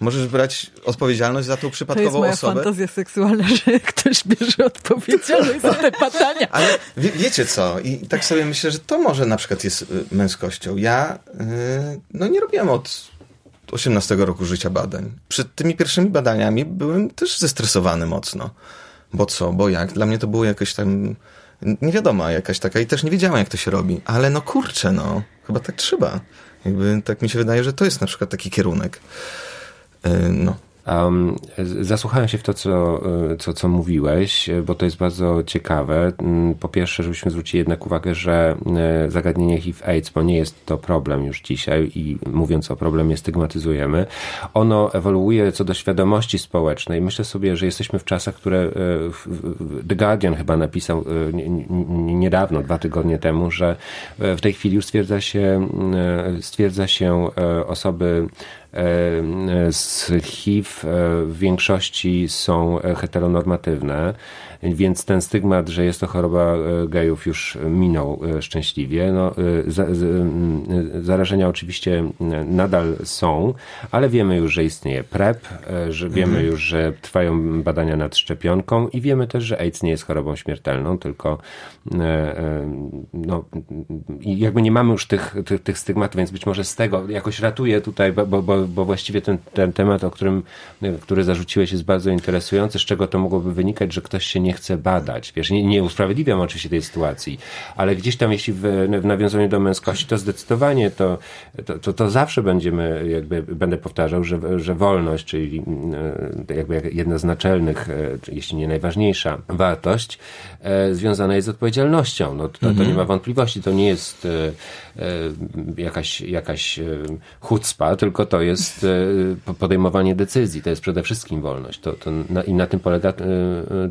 Możesz brać odpowiedzialność za tą przypadkową osobę. To jest moja osobę. fantazja seksualna, że ktoś bierze odpowiedzialność za te badania. Ale wie, wiecie co, i tak sobie myślę, że to może na przykład jest y, męskością. Ja yy, no nie robiłem od 18 roku życia badań. Przed tymi pierwszymi badaniami byłem też zestresowany mocno. Bo co, bo jak? Dla mnie to było jakoś tam nie wiadomo, jakaś taka i też nie wiedziałem, jak to się robi. Ale no kurczę, no, chyba tak trzeba. Jakby tak mi się wydaje, że to jest na przykład taki kierunek. E, no. Um, zasłuchałem się w to, co, e, co, co mówiłeś, e, bo to jest bardzo ciekawe. Mm, po pierwsze, żebyśmy zwrócili jednak uwagę, że zagadnienie HIV-AIDS, bo nie jest to problem już dzisiaj i mówiąc o problemie stygmatyzujemy, ono ewoluuje co do świadomości społecznej. Myślę sobie, że jesteśmy w czasach, które The Guardian chyba napisał niedawno, dwa tygodnie temu, że w tej chwili już stwierdza się, mm, stwierdza się osoby E, e, z HIV e, w większości są heteronormatywne więc ten stygmat, że jest to choroba e, gejów już minął e, szczęśliwie. No, e, zarażenia oczywiście nadal są, ale wiemy już, że istnieje PrEP, że wiemy mhm. już, że trwają badania nad szczepionką i wiemy też, że AIDS nie jest chorobą śmiertelną, tylko no, jakby nie mamy już tych, tych, tych stygmatów, więc być może z tego jakoś ratuję tutaj, bo, bo, bo właściwie ten, ten temat, o którym, który zarzuciłeś jest bardzo interesujący, z czego to mogłoby wynikać, że ktoś się nie nie chce badać. Wiesz, nie, nie usprawiedliwiam oczywiście tej sytuacji, ale gdzieś tam, jeśli w, w nawiązaniu do męskości, to zdecydowanie to, to, to, to zawsze będziemy, jakby będę powtarzał, że, że wolność, czyli e, jakby jedna z naczelnych, e, jeśli nie najważniejsza wartość, e, związana jest z odpowiedzialnością. No, to, to mhm. nie ma wątpliwości, to nie jest jakaś, jakaś chucpa, tylko to jest podejmowanie decyzji, to jest przede wszystkim wolność. To, to na, I na tym polega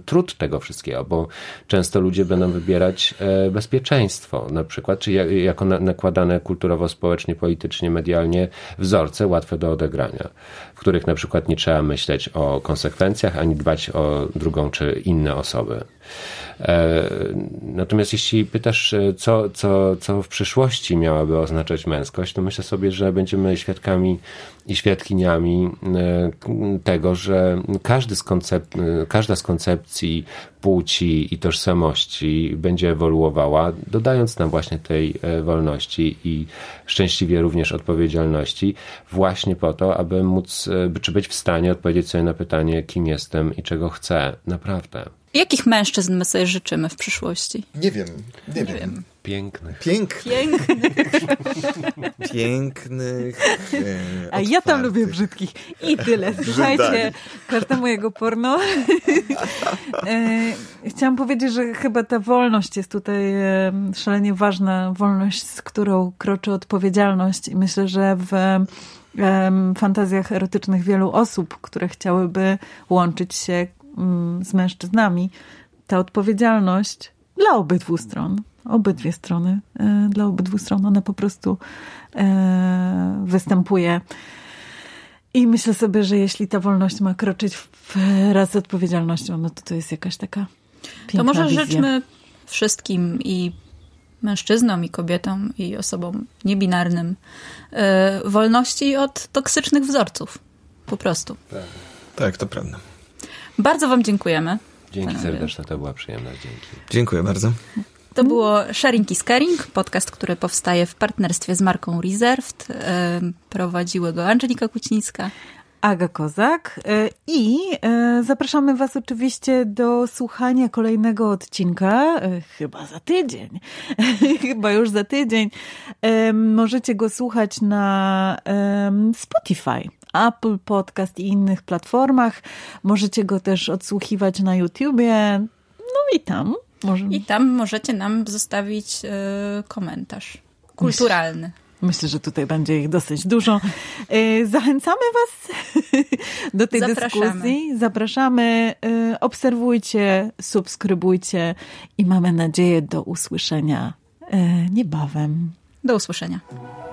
trud tego tego wszystkiego, bo często ludzie będą wybierać e, bezpieczeństwo na przykład, czy jako nakładane kulturowo, społecznie, politycznie, medialnie wzorce łatwe do odegrania, w których na przykład nie trzeba myśleć o konsekwencjach, ani dbać o drugą czy inne osoby. E, natomiast jeśli pytasz, e, co, co, co w przyszłości miałaby oznaczać męskość, to myślę sobie, że będziemy świadkami i świadkiniami e, tego, że każdy z koncep każda z koncepcji płci i tożsamości będzie ewoluowała, dodając nam właśnie tej e, wolności i szczęśliwie również odpowiedzialności, właśnie po to, aby móc, e, czy być w stanie odpowiedzieć sobie na pytanie, kim jestem i czego chcę naprawdę. Jakich mężczyzn my sobie życzymy w przyszłości? Nie wiem, nie, nie wiem. wiem. Pięknych. Pięknych. Pięknych. Pięknych e, A ja tam lubię brzydkich. I tyle. Słuchajcie, karta mojego porno. e, chciałam powiedzieć, że chyba ta wolność jest tutaj e, szalenie ważna. Wolność, z którą kroczy odpowiedzialność. I myślę, że w fantazjach erotycznych wielu osób, które chciałyby łączyć się m, mm, z mężczyznami, ta odpowiedzialność dla obydwu stron obydwie strony, e, dla obydwu stron. Ona po prostu e, występuje. I myślę sobie, że jeśli ta wolność ma kroczyć wraz z odpowiedzialnością, no to to jest jakaś taka. to może wizja. życzmy wszystkim i mężczyznom, i kobietom, i osobom niebinarnym e, wolności od toksycznych wzorców. Po prostu. Tak, to prawda. Bardzo Wam dziękujemy. Dzięki serdecznie. to była przyjemna. Dzięki. Dziękuję bardzo. To było Sharing is Caring, podcast, który powstaje w partnerstwie z marką Reserved. Prowadziły go Angelika Kucińska. Aga Kozak e, i e, zapraszamy Was oczywiście do słuchania kolejnego odcinka, e, chyba za tydzień, chyba już za tydzień. Możecie go słuchać na Spotify. Apple Podcast i innych platformach. Możecie go też odsłuchiwać na YouTubie. No i tam może. I tam możecie nam zostawić y, komentarz kulturalny. Myślę, że tutaj będzie ich dosyć dużo. E, zachęcamy Was do tej Zapraszamy. dyskusji. Zapraszamy. E, obserwujcie, subskrybujcie i mamy nadzieję do usłyszenia niebawem. Do usłyszenia.